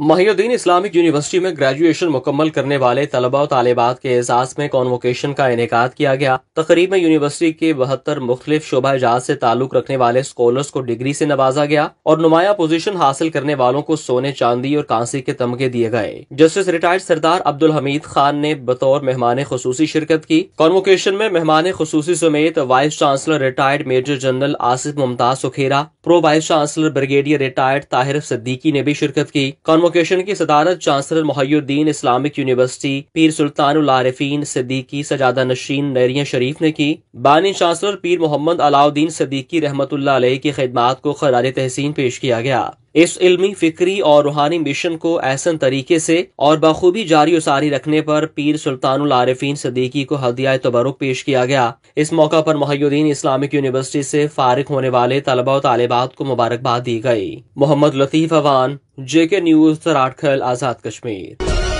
महियुद्दीन Islamic university में graduation मुकम्मल करने वाले तलबा और तालिबात के एजाज में कॉन्वोकेशन का इनका किया गया तकरीब में यूनिवर्सिटी के बहत्तर मुख्तलिफ शोभा एजाज से ताल्लुक रखने वाले स्कॉलर्स को डिग्री से नवाजा गया और नुमाया पोजीशन हासिल करने वालों को सोने चांदी और कांसी के तमगे दिए गए जस्टिस रिटायर्ड सरदार अब्दुल हमीद खान ने बतौर मेहमान खसूसी शिरकत की कॉन्वोकेशन में मेहमान खसूसी समेत vice chancellor retired major general Asif Mumtaz Sukhera pro vice chancellor brigadier retired Tahir Siddiqui ने भी शिरकत की कॉन्वोकेशन की सदारत चांसलर मुहैद्दीन इस्लामिक यूनिवर्सिटी पीर सुल्तान उलारफीन सिद्दीकी सजादा नशीन नरिया शरीफ ने की बानी चांसलर पीर मोहम्मद अलाउद्दीन सिद्दीकी रहमत की खिदमत को खराज तहसीन पेश किया गया इस इल्मी फिक्री और रूहानी मिशन को ऐसा तरीके से और बखूबी जारी उसारी रखने पर पीर सुल्तानुल आरिफीन सदीकी को हदिया तबरुक पेश किया गया इस मौका पर मोहुद्दीन इस्लामिक यूनिवर्सिटी से फारिग होने वाले तलबा और तालिबात को मुबारकबाद दी गई मोहम्मद लतीफ अवान जेके न्यूज तराटखल आजाद कश्मीर